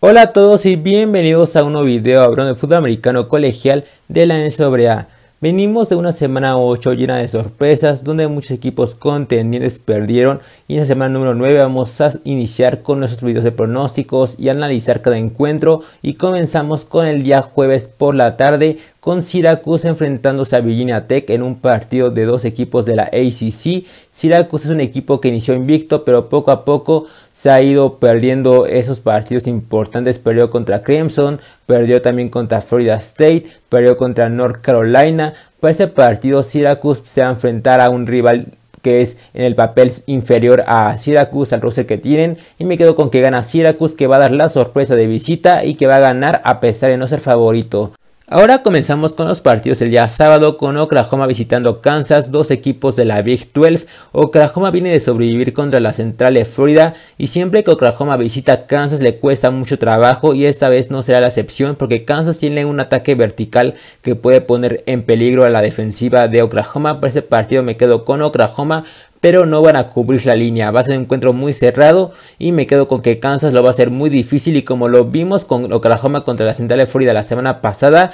Hola a todos y bienvenidos a un nuevo video hablando de fútbol americano colegial de la A. Venimos de una semana 8 llena de sorpresas donde muchos equipos contendientes perdieron y en la semana número 9 vamos a iniciar con nuestros videos de pronósticos y analizar cada encuentro y comenzamos con el día jueves por la tarde con Syracuse enfrentándose a Virginia Tech en un partido de dos equipos de la ACC. Syracuse es un equipo que inició invicto, pero poco a poco se ha ido perdiendo esos partidos importantes. Perdió contra Clemson, perdió también contra Florida State, perdió contra North Carolina. Para ese partido Syracuse se va a enfrentar a un rival que es en el papel inferior a Syracuse, al roster que tienen. Y me quedo con que gana Syracuse, que va a dar la sorpresa de visita y que va a ganar a pesar de no ser favorito. Ahora comenzamos con los partidos el día sábado con Oklahoma visitando Kansas, dos equipos de la Big 12. Oklahoma viene de sobrevivir contra la Central de Florida y siempre que Oklahoma visita Kansas le cuesta mucho trabajo y esta vez no será la excepción porque Kansas tiene un ataque vertical que puede poner en peligro a la defensiva de Oklahoma. Para este partido me quedo con Oklahoma pero no van a cubrir la línea. Va a ser un encuentro muy cerrado y me quedo con que Kansas lo va a hacer muy difícil y como lo vimos con Oklahoma contra la Central de Florida la semana pasada,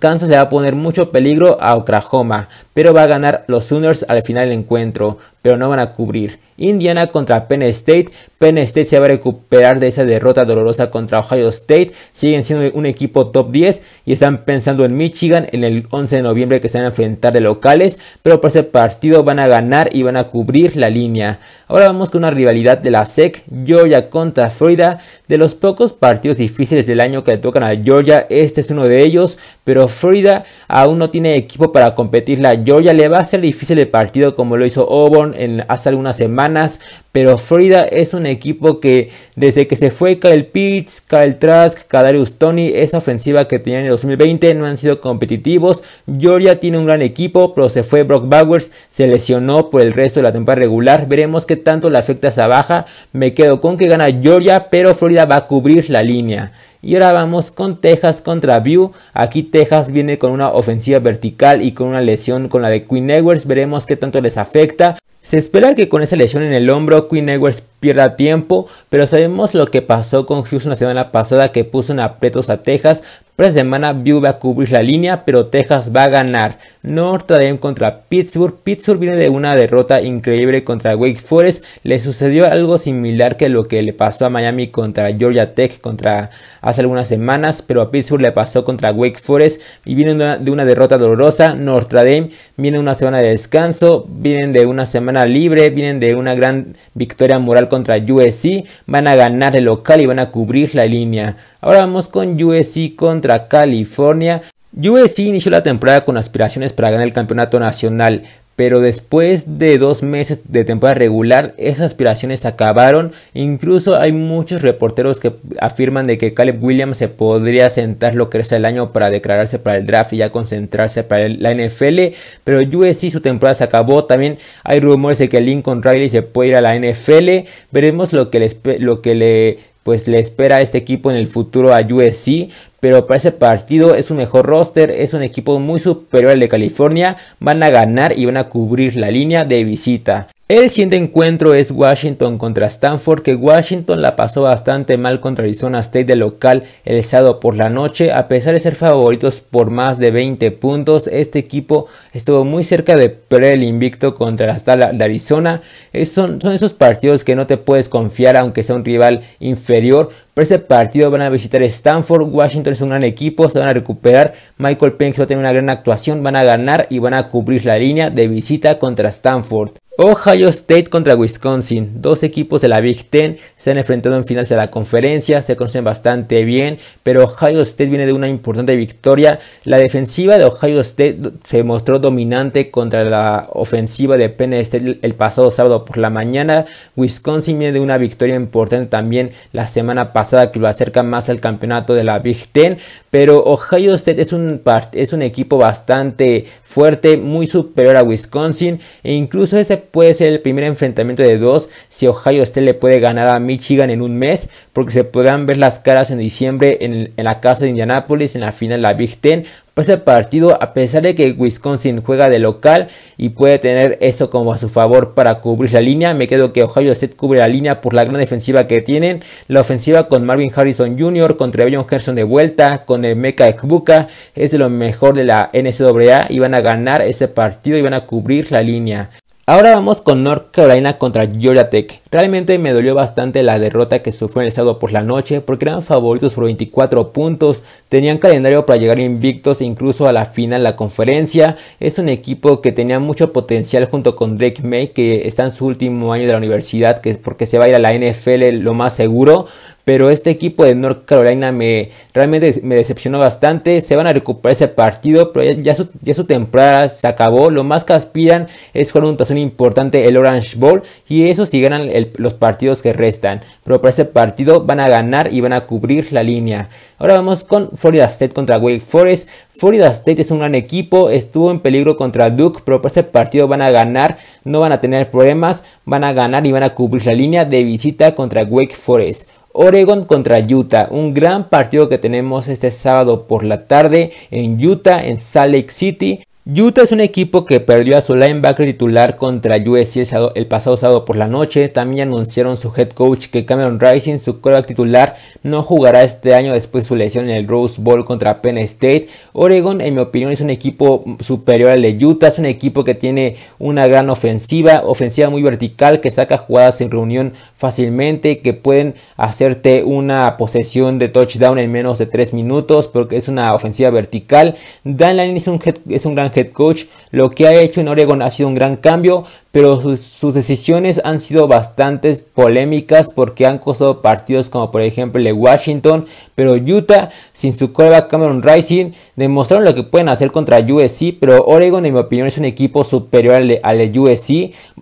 Kansas le va a poner mucho peligro a Oklahoma, pero va a ganar los Sooners al final del encuentro pero no van a cubrir. Indiana contra Penn State. Penn State se va a recuperar de esa derrota dolorosa contra Ohio State. Siguen siendo un equipo top 10 y están pensando en Michigan en el 11 de noviembre que se van a enfrentar de locales. Pero por ese partido van a ganar y van a cubrir la línea. Ahora vamos con una rivalidad de la SEC. Georgia contra Florida. De los pocos partidos difíciles del año que le tocan a Georgia, este es uno de ellos. Pero Florida aún no tiene equipo para competir... La Georgia le va a ser difícil el partido como lo hizo Auburn hace algunas semanas, pero Florida es un equipo que desde que se fue Kyle Pitts, Kyle Trask, Kadarius Tony, esa ofensiva que tenían en el 2020 no han sido competitivos. Georgia tiene un gran equipo, pero se fue Brock Bowers, se lesionó por el resto de la temporada regular. Veremos qué tanto le afecta esa baja. Me quedo con que gana Georgia, pero Florida va a cubrir la línea. Y ahora vamos con Texas contra View. Aquí Texas viene con una ofensiva vertical y con una lesión con la de Queen Edwards. Veremos qué tanto les afecta. Se espera que con esa lesión en el hombro, Queen Edwards pierda tiempo, pero sabemos lo que pasó con Houston la semana pasada que puso un apretos a Texas. Presemana semana View va a cubrir la línea, pero Texas va a ganar. Notre Dame contra Pittsburgh. Pittsburgh viene de una derrota increíble contra Wake Forest. Le sucedió algo similar que lo que le pasó a Miami contra Georgia Tech contra hace algunas semanas, pero a Pittsburgh le pasó contra Wake Forest y viene de una, derrota dolorosa. Notre Dame viene una semana de descanso, vienen de una semana libre, vienen de una gran victoria moral contra USC, van a ganar el local y van a cubrir la línea. Ahora vamos con USC contra California. USC inició la temporada con aspiraciones para ganar el campeonato nacional, pero después de dos meses de temporada regular esas aspiraciones acabaron. Incluso hay muchos reporteros que afirman de que Caleb Williams se podría sentar lo que es el año para declararse para el draft y ya concentrarse para la NFL, pero USC su temporada se acabó. También hay rumores de que Lincoln Riley se puede ir a la NFL. Veremos lo que, lo que le pues le espera a este equipo en el futuro a USC, pero para ese partido es un mejor roster, es un equipo muy superior al de California, van a ganar y van a cubrir la línea de visita. El siguiente encuentro es Washington contra Stanford, que Washington la pasó bastante mal contra Arizona State de local el sábado por la noche, a pesar de ser favoritos por más de 20 puntos, este equipo estuvo muy cerca de perder el invicto contra la sala de Arizona. Son, son esos partidos que no te puedes confiar aunque sea un rival inferior, pero ese partido van a visitar Stanford, Washington es un gran equipo, se van a recuperar, Michael Penix va a tener una gran actuación, van a ganar y van a cubrir la línea de visita contra Stanford. Ohio State contra Wisconsin. Dos equipos de la Big Ten se han enfrentado en finales de la conferencia, se conocen bastante bien, pero Ohio State viene de una importante victoria. La defensiva de Ohio State se mostró dominante contra la ofensiva de Penn State el pasado sábado por la mañana. Wisconsin viene de una victoria importante también la semana pasada que lo acerca más al campeonato de la Big Ten, pero Ohio State es un, es un equipo bastante fuerte, muy superior a Wisconsin e incluso ese puede ser el primer enfrentamiento de dos si Ohio State le puede ganar a Michigan en un mes, porque se podrán ver las caras en diciembre en, la casa de Indianapolis en la final de la Big Ten. Pues ese partido, a pesar de que Wisconsin juega de local y puede tener eso como a su favor para cubrir la línea, me quedo que Ohio State cubre la línea por la gran defensiva que tienen, la ofensiva con Marvin Harrison Jr., Contra Trevion Gerson de vuelta, con el Mecca Ekbuka, es de lo mejor de la NCAA y van a ganar ese partido y van a cubrir la línea. Ahora vamos con North Carolina contra Georgia Tech. Realmente me dolió bastante la derrota que sufrió el sábado por la noche porque eran favoritos por 24 puntos, tenían calendario para llegar invictos e incluso a la final de la conferencia. Es un equipo que tenía mucho potencial junto con Drake May que está en su último año de la universidad que es porque se va a ir a la NFL lo más seguro, pero este equipo de North Carolina me, realmente me decepcionó bastante. Se van a recuperar ese partido, pero ya, su, temporada se acabó. Lo más que aspiran es jugar un tazón importante, el Orange Bowl. Y eso si ganan los partidos que restan. Pero para ese partido van a ganar y van a cubrir la línea. Ahora vamos con Florida State contra Wake Forest. Florida State es un gran equipo, estuvo en peligro contra Duke, pero para este partido van a ganar, no van a tener problemas, van a ganar y van a cubrir la línea de visita contra Wake Forest. Oregon contra Utah, un gran partido que tenemos este sábado por la tarde en Utah, en Salt Lake City. Utah es un equipo que perdió a su linebacker titular contra USC el, pasado sábado por la noche. También anunciaron su head coach que Cameron Rising, su quarterback titular, no jugará este año después de su lesión en el Rose Bowl contra Penn State. Oregon, en mi opinión, es un equipo superior al de Utah. Es un equipo que tiene una gran ofensiva, ofensiva muy vertical, que saca jugadas en reunión fácilmente, que pueden hacerte una posesión de touchdown en menos de 3 minutos, porque es una ofensiva vertical. Dan Lanning es un, es un gran head coach. Lo que ha hecho en Oregon ha sido un gran cambio, pero sus, decisiones han sido bastante polémicas porque han costado partidos como por ejemplo el de Washington, pero Utah sin su cueva Cameron Rising demostraron lo que pueden hacer contra USC, pero Oregon en mi opinión es un equipo superior al de, al de USC,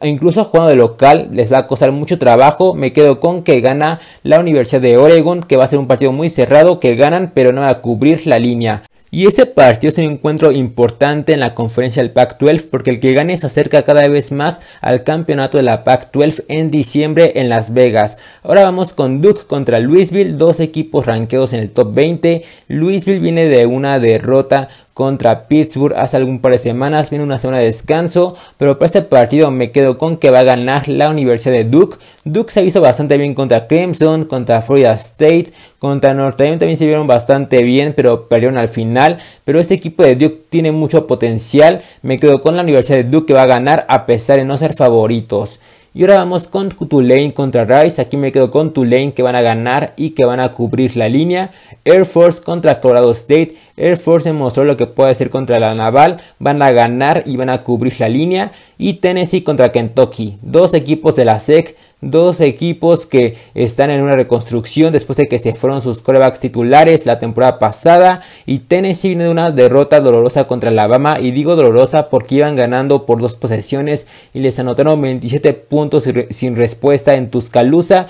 e incluso jugando de local les va a costar mucho trabajo, me quedo con que gana la Universidad de Oregon, que va a ser un partido muy cerrado, que ganan pero no va a cubrir la línea. Y ese partido es un encuentro importante en la conferencia del Pac-12 porque el que gane se acerca cada vez más al campeonato de la Pac-12 en diciembre en Las Vegas. Ahora vamos con Duke contra Louisville, dos equipos ranqueados en el top 20. Louisville viene de una derrota contra Pittsburgh hace algún par de semanas. Viene una semana de descanso, pero para este partido me quedo con que va a ganar la Universidad de Duke. Duke se hizo bastante bien contra Clemson, contra Florida State, contra Northampton también se vieron bastante bien, pero perdieron al final. Pero este equipo de Duke tiene mucho potencial. Me quedo con la Universidad de Duke que va a ganar a pesar de no ser favoritos. Y ahora vamos con Tulane contra Rice. Aquí me quedo con Tulane que van a ganar y que van a cubrir la línea. Air Force contra Colorado State. Air Force demostró lo que puede hacer contra la Naval, van a ganar y van a cubrir la línea. Y Tennessee contra Kentucky, dos equipos de la SEC, dos equipos que están en una reconstrucción después de que se fueron sus corebacks titulares la temporada pasada. Y Tennessee viene de una derrota dolorosa contra Alabama, y digo dolorosa porque iban ganando por dos posesiones y les anotaron 27 puntos sin respuesta en Tuscaloosa.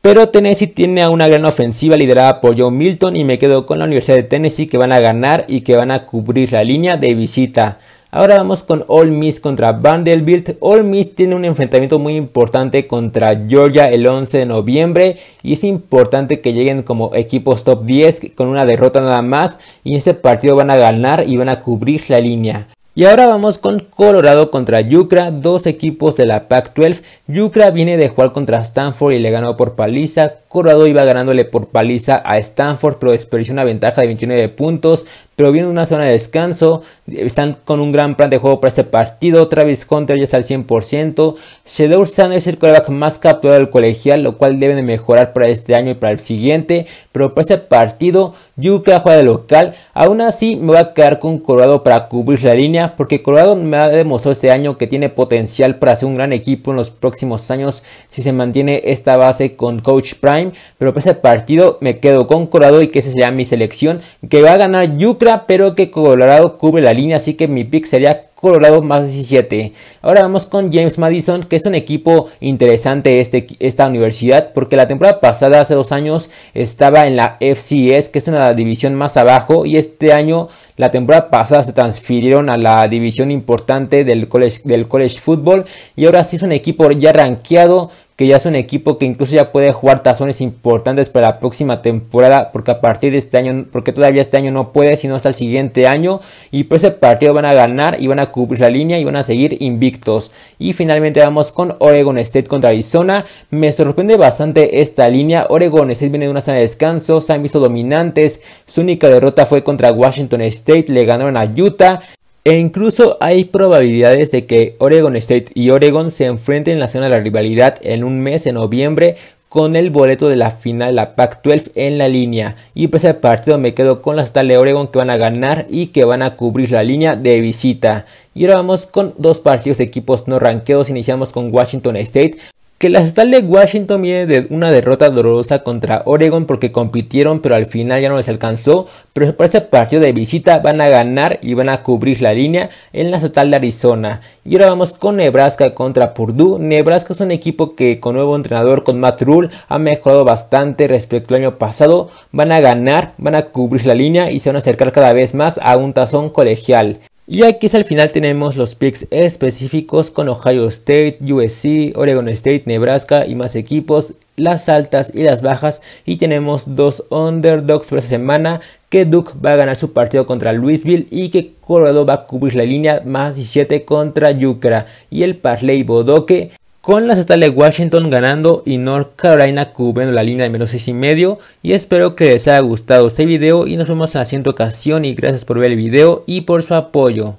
Pero Tennessee tiene una gran ofensiva liderada por Joe Milton y me quedo con la Universidad de Tennessee que van a ganar y que van a cubrir la línea de visita. Ahora vamos con All Miss contra Vanderbilt. All Miss tiene un enfrentamiento muy importante contra Georgia el 11 de noviembre y es importante que lleguen como equipos top 10 con una derrota nada más y en ese partido van a ganar y van a cubrir la línea. Y ahora vamos con Colorado contra Yucra, dos equipos de la Pac-12. Yucra viene de jugar contra Stanford y le ganó por paliza Colorado iba ganándole por paliza a Stanford, pero desperdició una ventaja de 29 puntos. Pero viene una zona de descanso. Están con un gran plan de juego para este partido. Travis Hunter ya está al 100%. Shedeur Sanders es el coreback más capturado del colegial, lo cual deben de mejorar para este año y para el siguiente. Pero para este partido, Yuka juega de local. Aún así, me voy a quedar con Colorado para cubrir la línea, porque Colorado me ha demostrado este año que tiene potencial para ser un gran equipo en los próximos años si se mantiene esta base con Coach Prime pero para ese partido me quedo con Colorado y que esa sea mi selección, que va a ganar Yucra, pero que Colorado cubre la línea, así que mi pick sería Colorado más 17. Ahora vamos con James Madison, que es un equipo interesante este, esta universidad, porque la temporada pasada, hace dos años, estaba en la FCS, que es una división más abajo, y este año, la temporada pasada, se transfirieron a la división importante del college, del college football, y ahora sí es un equipo ya rankeado que ya es un equipo que incluso ya puede jugar tazones importantes para la próxima temporada, porque a partir de este año, porque todavía este año no puede, sino hasta el siguiente año, y por ese partido van a ganar y van a cubrir la línea y van a seguir invictos. Y finalmente vamos con Oregon State contra Arizona, me sorprende bastante esta línea, Oregon State viene de una semana de descanso, se han visto dominantes, su única derrota fue contra Washington State, le ganaron a Utah, e incluso hay probabilidades de que Oregon State y Oregon se enfrenten en la zona de la rivalidad en un mes, de noviembre, con el boleto de la final de la Pac-12 en la línea. Y pues ese partido me quedo con las tal de Oregon que van a ganar y que van a cubrir la línea de visita. Y ahora vamos con dos partidos de equipos no ranqueados. Iniciamos con Washington State que la estatal de Washington viene de una derrota dolorosa contra Oregon porque compitieron pero al final ya no les alcanzó, pero por ese partido de visita van a ganar y van a cubrir la línea en la estatal de Arizona. Y ahora vamos con Nebraska contra Purdue. Nebraska es un equipo que con nuevo entrenador, con Matt Rule, ha mejorado bastante respecto al año pasado. Van a ganar, van a cubrir la línea y se van a acercar cada vez más a un tazón colegial. Y aquí es al final tenemos los picks específicos con Ohio State, USC, Oregon State, Nebraska y más equipos, las altas y las bajas. Y tenemos dos underdogs por esta semana, que Duke va a ganar su partido contra Louisville y que Colorado va a cubrir la línea más 17 contra Yucra. Y el Parley Bodoque con las de Washington ganando y North Carolina cubriendo la línea de menos 6 y medio. Y espero que les haya gustado este video y nos vemos en la siguiente ocasión. Y gracias por ver el video y por su apoyo.